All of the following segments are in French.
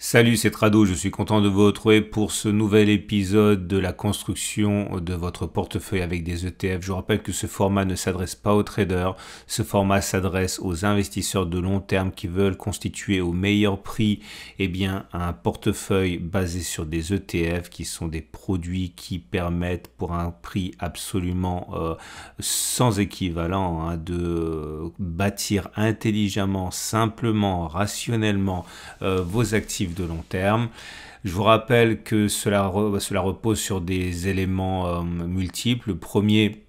Salut, c'est Trado, je suis content de vous retrouver pour ce nouvel épisode de la construction de votre portefeuille avec des ETF. Je vous rappelle que ce format ne s'adresse pas aux traders, ce format s'adresse aux investisseurs de long terme qui veulent constituer au meilleur prix et eh bien, un portefeuille basé sur des ETF qui sont des produits qui permettent pour un prix absolument euh, sans équivalent hein, de euh, bâtir intelligemment, simplement, rationnellement euh, vos activités de long terme. Je vous rappelle que cela, repose sur des éléments euh, multiples. Le premier,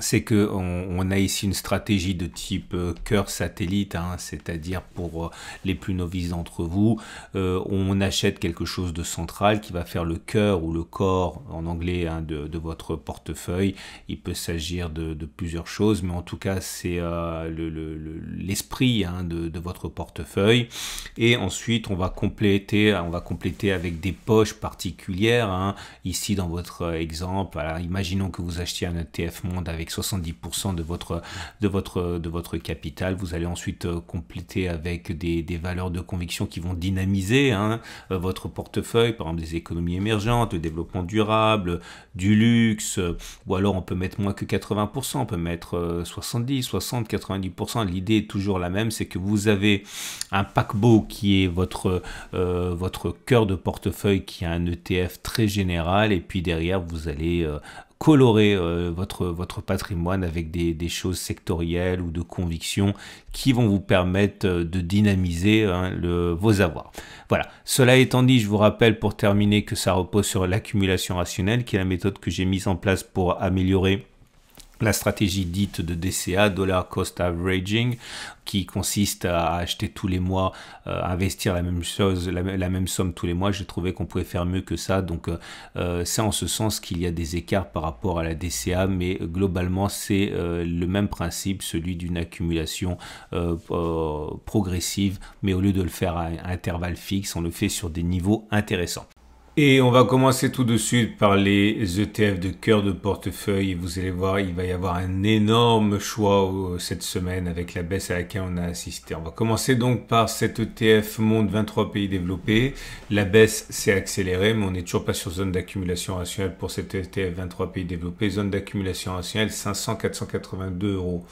c'est que on, a ici une stratégie de type euh, cœur satellite, hein, c'est-à-dire pour euh, les plus novices d'entre vous, euh, on achète quelque chose de central qui va faire le cœur ou le corps en anglais hein, de, votre portefeuille. Il peut s'agir de, plusieurs choses, mais en tout cas c'est l'esprit hein, de, votre portefeuille. Et ensuite on va compléter, on va compléter avec des poches particulières. Ici dans votre exemple, imaginons que vous achetiez un ETF monde avec 70% de votre, de, votre, de votre capital. Vous allez ensuite euh, compléter avec des, valeurs de conviction qui vont dynamiser hein, euh, votre portefeuille, par exemple des économies émergentes, le développement durable, du luxe, euh, ou alors on peut mettre moins que 80%, on peut mettre 70, 60, 90%. L'idée est toujours la même, c'est que vous avez un paquebot qui est votre, votre cœur de portefeuille qui a un ETF très général, et puis derrière vous allez colorer euh, votre, votre patrimoine avec des, choses sectorielles ou de convictions qui vont vous permettre euh, de dynamiser hein, vos avoirs. Voilà, cela étant dit, je vous rappelle pour terminer que ça repose sur l'accumulation rationnelle, qui est la méthode que j'ai mise en place pour améliorer la stratégie dite de DCA, Dollar Cost Averaging, qui consiste à acheter tous les mois, euh, investir la même chose, la, même somme tous les mois, j'ai trouvé qu'on pouvait faire mieux que ça. Donc euh, euh, c'est en ce sens qu'il y a des écarts par rapport à la DCA, mais globalement c'est le même principe, celui d'une accumulation progressive, mais au lieu de le faire à, à intervalles fixes, on le fait sur des niveaux intéressants. Et on va commencer tout de suite par les ETF de cœur de portefeuille. Vous allez voir, il va y avoir un énorme choix euh, cette semaine avec la baisse à laquelle on a assisté. On va commencer donc par cet ETF Monde 23 pays développés. La baisse s'est accélérée, mais on n'est toujours pas sur zone d'accumulation rationnelle pour cet ETF 23 pays développés. Zone d'accumulation rationnelle 500-482 euros.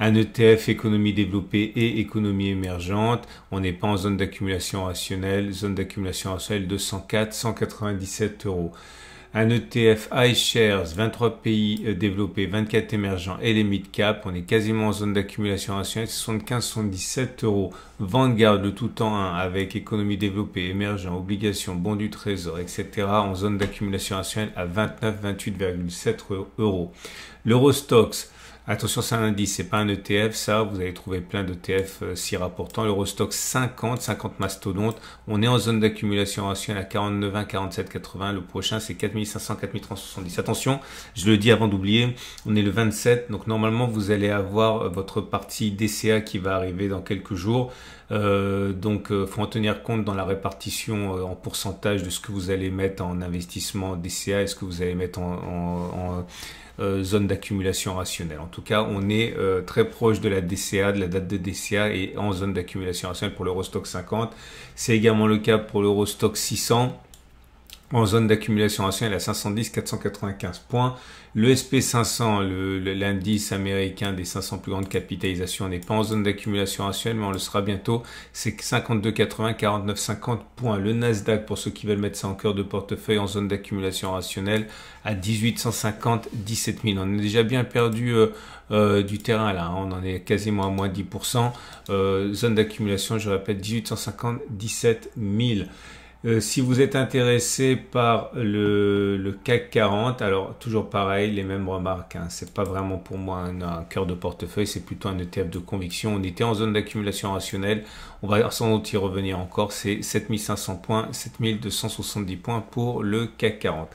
Un ETF économie développée et économie émergente. On n'est pas en zone d'accumulation rationnelle. Zone d'accumulation rationnelle 204 97 euros. Un ETF iShares, 23 pays euh, développés, 24 émergents et les mid-cap. On est quasiment en zone d'accumulation rationnelle, 75-77 euros. Vanguard, le tout en 1 avec économie développée, émergents, obligations, bons du trésor, etc. en zone d'accumulation rationnelle à 29-28,7 euros. L'Eurostox, Attention, c'est un indice, c'est pas un ETF, ça, vous allez trouver plein d'ETF euh, si rapportant. L'Eurostock 50, 50 mastodontes. On est en zone d'accumulation rationnelle à 49, 47, 80. Le prochain, c'est 4500, 4370. Attention, je le dis avant d'oublier, on est le 27, donc normalement, vous allez avoir euh, votre partie DCA qui va arriver dans quelques jours. Euh, donc, euh, faut en tenir compte dans la répartition en pourcentage de ce que vous allez mettre en investissement DCA et ce que vous allez mettre en euh, zone d'accumulation rationnelle. En tout cas, on est euh, très proche de la DCA, de la date de DCA et en zone d'accumulation rationnelle pour l'Eurostock 50. C'est également le cas pour l'Eurostock 600 en zone d'accumulation rationnelle, à 510-495 points. Le SP500, l'indice américain des 500 plus grandes capitalisations, n'est pas en zone d'accumulation rationnelle, mais on le sera bientôt. C'est 52,80, 49,50 points. Le Nasdaq, pour ceux qui veulent mettre ça en cœur de portefeuille en zone d'accumulation rationnelle, à 1850, 17 000. On a déjà bien perdu euh, euh, du terrain là. Hein. On en est quasiment à moins 10%. Euh, zone d'accumulation, je répète, 1850, 17 000. Euh, si vous êtes intéressé par le, CAC 40, alors toujours pareil, les mêmes remarques. Hein, c'est pas vraiment pour moi un, cœur de portefeuille, c'est plutôt un ETF de conviction. On était en zone d'accumulation rationnelle. On va sans doute y revenir encore. C'est 7500 points, 7270 points pour le CAC 40.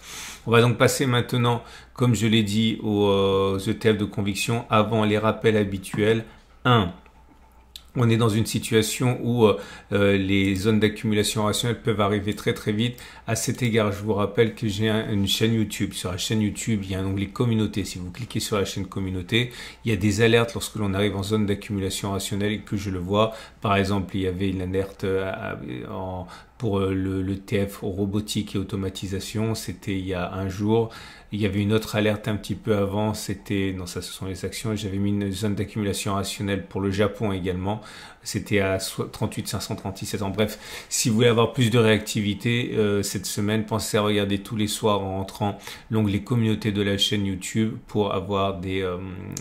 On va donc passer maintenant, comme je l'ai dit, aux, euh, aux ETF de conviction avant les rappels habituels. 1 on est dans une situation où euh, euh, les zones d'accumulation rationnelle peuvent arriver très très vite. À cet égard, je vous rappelle que j'ai une chaîne YouTube. Sur la chaîne YouTube, il y a un onglet communauté. Si vous cliquez sur la chaîne communauté, il y a des alertes lorsque l'on arrive en zone d'accumulation rationnelle et que je le vois. Par exemple, il y avait une alerte euh, pour le TF robotique et automatisation. C'était il y a un jour. Il y avait une autre alerte un petit peu avant, c'était, non ça ce sont les actions, j'avais mis une zone d'accumulation rationnelle pour le Japon également, c'était à 38 537 ans. Bref, si vous voulez avoir plus de réactivité euh, cette semaine, pensez à regarder tous les soirs en rentrant les communautés de la chaîne YouTube pour avoir des, euh,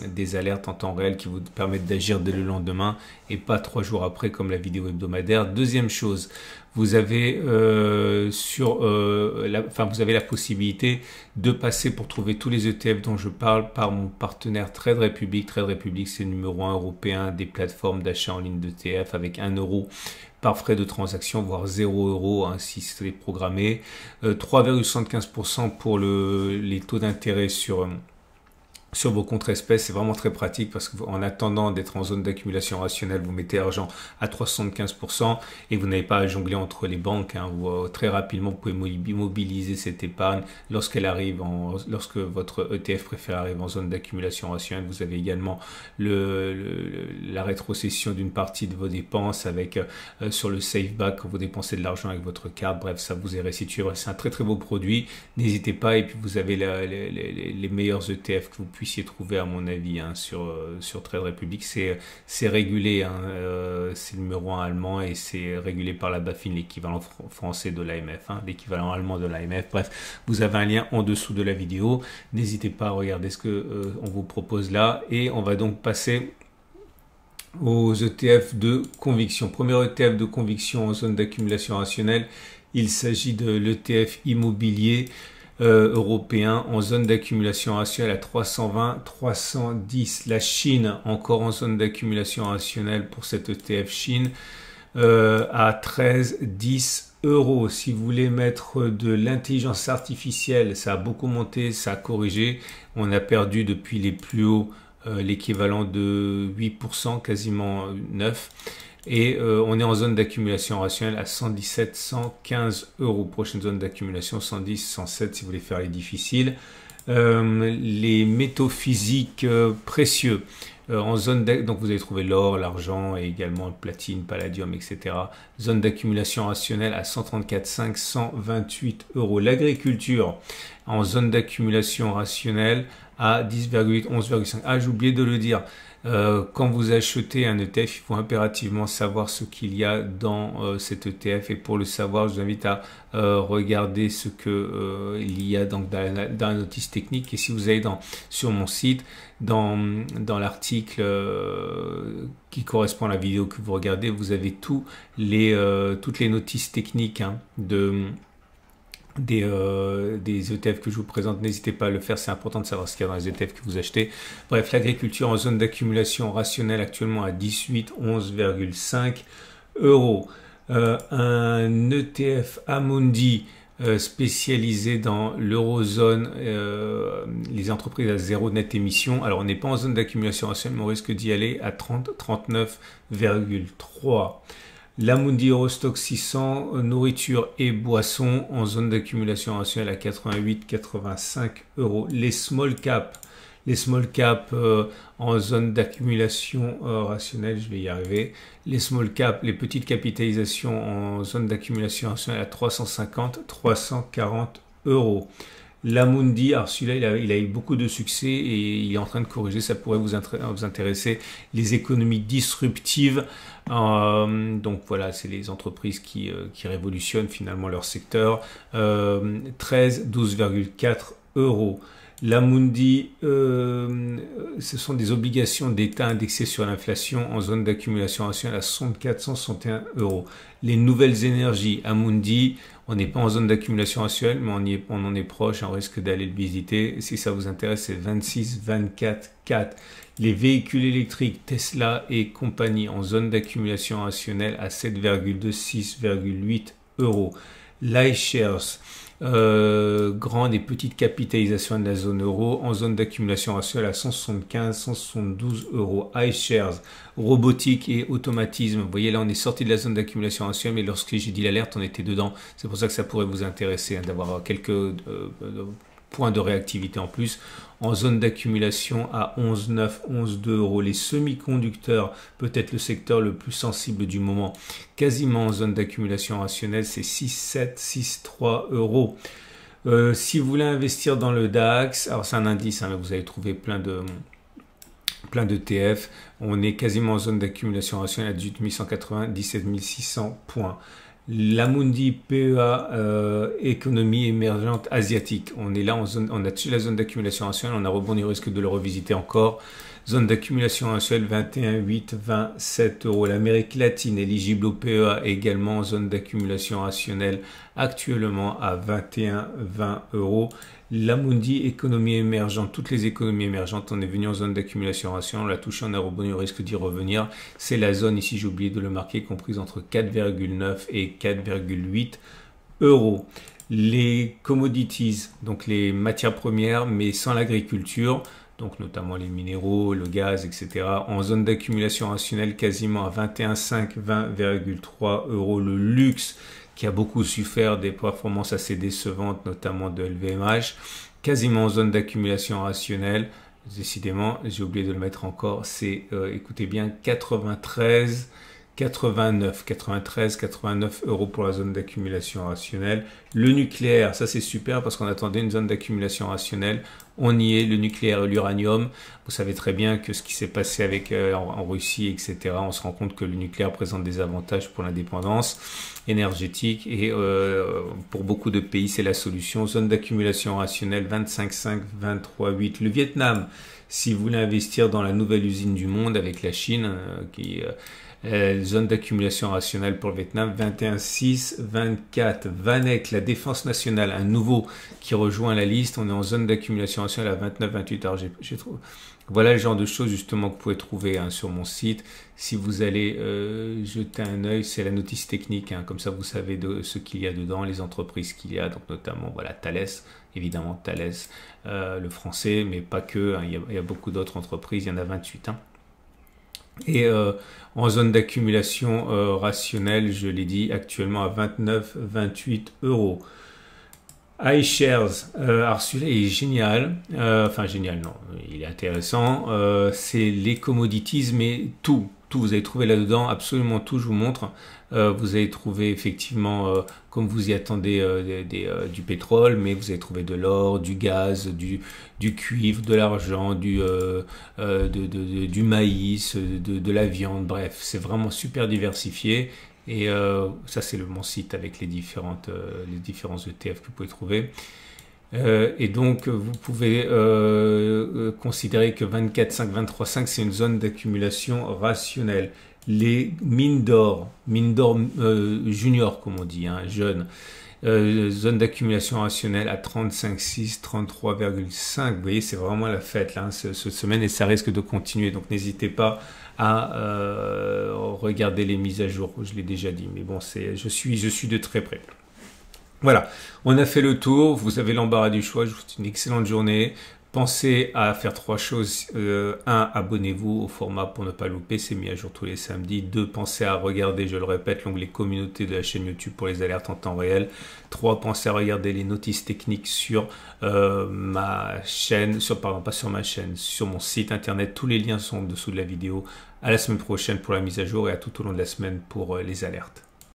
des alertes en temps réel qui vous permettent d'agir dès le lendemain et pas trois jours après comme la vidéo hebdomadaire. Deuxième chose, vous avez euh, sur, euh, la, enfin, vous avez la possibilité de passer pour trouver tous les ETF dont je parle par mon partenaire Trade Republic. Trade Republic, c'est le numéro un européen des plateformes d'achat en ligne d'ETF avec 1 euro par frais de transaction, voire 0 euros hein, si c'est programmé. 3,75% euh, pour le, les taux d'intérêt sur sur vos contre espèces, c'est vraiment très pratique parce qu'en attendant d'être en zone d'accumulation rationnelle, vous mettez argent à 375% et vous n'avez pas à jongler entre les banques. Hein. Euh, très rapidement, vous pouvez mobiliser cette épargne lorsqu'elle arrive, en, lorsque votre ETF préféré arrive en zone d'accumulation rationnelle. Vous avez également le, la rétrocession d'une partie de vos dépenses avec euh, sur le safe back quand vous dépensez de l'argent avec votre carte. Bref, ça vous est restitué. C'est un très très beau produit. N'hésitez pas et puis vous avez les meilleurs ETF que vous puissiez puissiez trouver, à mon avis, hein, sur, euh, sur Trade Republic. C'est, c'est régulé, hein, euh, c'est le numéro 1 allemand et c'est régulé par la BaFin, l'équivalent français de l'AMF, hein, l'équivalent allemand de l'AMF. Bref, vous avez un lien en dessous de la vidéo. N'hésitez pas à regarder ce que euh, on vous propose là. Et on va donc passer aux ETF de conviction. Premier ETF de conviction en zone d'accumulation rationnelle, il s'agit de l'ETF immobilier euh, européen en zone d'accumulation rationnelle à 320, 310. La Chine encore en zone d'accumulation rationnelle pour cette ETF Chine euh, à 13, 10 euros. Si vous voulez mettre de l'intelligence artificielle, ça a beaucoup monté, ça a corrigé. On a perdu depuis les plus hauts euh, l'équivalent de 8%, quasiment 9%. Et euh, on est en zone d'accumulation rationnelle à 117, 115 euros. Prochaine zone d'accumulation 110, 107 si vous voulez faire les difficiles. Euh, les métaux physiques euh, précieux. en zone donc vous allez trouver l'or, l'argent et également le platine, palladium, etc. Zone d'accumulation rationnelle à 134, 5, 128 euros. L'agriculture en zone d'accumulation rationnelle à 10,8, 11,5. Ah, j'ai oublié de le dire. Euh, quand vous achetez un ETF, il faut impérativement savoir ce qu'il y a dans euh, cet ETF. Et pour le savoir, je vous invite à euh, regarder ce qu'il y a donc, dans, la, notice technique. Et si vous allez dans, sur mon site, dans, dans l'article qui correspond à la vidéo que vous regardez, vous avez tous les, toutes les notices techniques hein, de des, euh, des, ETF que je vous présente, n'hésitez pas à le faire, c'est important de savoir ce qu'il y a dans les ETF que vous achetez. Bref, l'agriculture en zone d'accumulation rationnelle actuellement à 18,11,5 euros. Euh, un ETF Amundi euh, spécialisé dans l'eurozone, les entreprises à zéro net émission. Alors on n'est pas en zone d'accumulation rationnelle, mais on risque d'y aller à 30, 39,3. La Mundi Eurostock 600, nourriture et boissons en zone d'accumulation rationnelle à 88-85 euros. Les small caps, les small caps euh, en zone d'accumulation euh, rationnelle, je vais y arriver. Les small caps, les petites capitalisations en zone d'accumulation rationnelle à 350-340 euros. Lamundi, alors celui-là, il a, eu beaucoup de succès et il est en train de corriger, ça pourrait vous, intéresser, les économies disruptives. Euh, donc voilà, c'est les entreprises qui, euh, révolutionnent finalement leur secteur. 13, euh, 12,4 euros. La euh, ce sont des obligations d'État indexées sur l'inflation en zone d'accumulation rationnelle à 461 euros. Les nouvelles énergies, Amundi, on n'est pas en zone d'accumulation rationnelle, mais on, on en est proche, on risque d'aller le visiter. Si ça vous intéresse, c'est 26, 24, 4. Les véhicules électriques, Tesla et compagnie, en zone d'accumulation rationnelle à 7,2, 6,8 euros. L'iShares, euh, grande et petite capitalisation de la zone euro en zone d'accumulation actuelle à 175, 172 euros. iShares, robotique et automatisme. Vous voyez là, on est sorti de la zone d'accumulation actuelle, mais lorsque j'ai dit l'alerte, on était dedans. C'est pour ça que ça pourrait vous intéresser hein, d'avoir quelques euh, euh, points de réactivité en plus. En zone d'accumulation à 11,9, 11,2 euros. Les semi-conducteurs, peut-être le secteur le plus sensible du moment, quasiment en zone d'accumulation rationnelle, c'est 6,7, 6,3 euros. Euh, si vous voulez investir dans le DAX, alors c'est un indice, hein, vous allez trouver plein de plein de TF, on est quasiment en zone d'accumulation rationnelle à 18 180, 17 600 points. L'Amundi PEA euh, économie émergente asiatique. On est là, en zone, on a dessus la zone d'accumulation nationale, on a rebondi, au risque de le revisiter encore. Zone d'accumulation rationnelle, 21, 8, euros. L'Amérique latine éligible au PEA également zone d'accumulation rationnelle actuellement à 21,20 20 euros. La Mundi, économie émergente, toutes les économies émergentes, on est venu en zone d'accumulation rationnelle, l'a touche en a risque d'y revenir. C'est la zone, ici j'ai oublié de le marquer, comprise entre 4,9 et 4,8 euros les commodities, donc les matières premières, mais sans l'agriculture donc notamment les minéraux, le gaz, etc., en zone d'accumulation rationnelle quasiment à 21,5, 20,3 euros le luxe, qui a beaucoup souffert des performances assez décevantes, notamment de LVMH, quasiment en zone d'accumulation rationnelle. Décidément, j'ai oublié de le mettre encore, c'est, euh, écoutez bien, 93 89, 93, 89 euros pour la zone d'accumulation rationnelle. Le nucléaire, ça c'est super parce qu'on attendait une zone d'accumulation rationnelle. On y est, le nucléaire et l'uranium. Vous savez très bien que ce qui s'est passé avec euh, en, Russie, etc., on se rend compte que le nucléaire présente des avantages pour l'indépendance énergétique et euh, pour beaucoup de pays c'est la solution. Zone d'accumulation rationnelle 25,5, 23,8. Le Vietnam, si vous voulez investir dans la nouvelle usine du monde avec la Chine, euh, qui euh, zone d'accumulation rationnelle pour le Vietnam, 21-6, 24. Vanek, la défense nationale, un nouveau qui rejoint la liste. On est en zone d'accumulation rationnelle à 29-28. Alors j'ai trouvé... Voilà le genre de choses justement que vous pouvez trouver hein, sur mon site. Si vous allez euh, jeter un œil, c'est la notice technique. Hein. comme ça, vous savez ce qu'il y a dedans, les entreprises qu'il y a. Donc notamment, voilà, Thales, évidemment Thales, euh, le français, mais pas que. Hein. il, y a, beaucoup d'autres entreprises. Il y en a 28. Et euh, en zone d'accumulation euh, rationnelle, je l'ai dit, actuellement à 29-28 euros. iShares, euh, est génial, euh, enfin génial non, il est intéressant, c'est les commodities mais tout, vous allez trouver là-dedans, absolument tout, je vous montre. Euh, vous allez trouver effectivement, euh, comme vous y attendez, euh, du pétrole, mais vous allez trouver de l'or, du gaz, du, du cuivre, de l'argent, du, maïs, de, la viande, bref, c'est vraiment super diversifié. Et ça, c'est le mon site avec les, différentes, les différents ETF que vous pouvez trouver. Euh, et donc, vous pouvez euh, euh, considérer que 24, 5, 23, 5, c'est une zone d'accumulation rationnelle. Les mines d'or, mines d'or junior, comme on dit, hein, jeune, zone d'accumulation rationnelle à 35, 6, 33,5. Vous voyez, c'est vraiment la fête là, hein, cette semaine et ça risque de continuer. Donc, n'hésitez pas à regarder les mises à jour. Je l'ai déjà dit, mais bon, je suis, je suis de très près. Voilà, on a fait le tour, vous avez l'embarras du choix, je vous souhaite une excellente journée. Pensez à faire trois choses. Euh, un, abonnez-vous au format pour ne pas louper, c'est mis à jour tous les samedis. Deux, pensez à regarder, je le répète, l'onglet communauté de la chaîne YouTube pour les alertes en temps réel. Trois, pensez à regarder les notices techniques sur euh, ma chaîne, sur, pardon, pas sur ma chaîne, sur mon site internet. Tous les liens sont en dessous de la vidéo. À la semaine prochaine pour la mise à jour et à tout au long de la semaine pour euh, les alertes.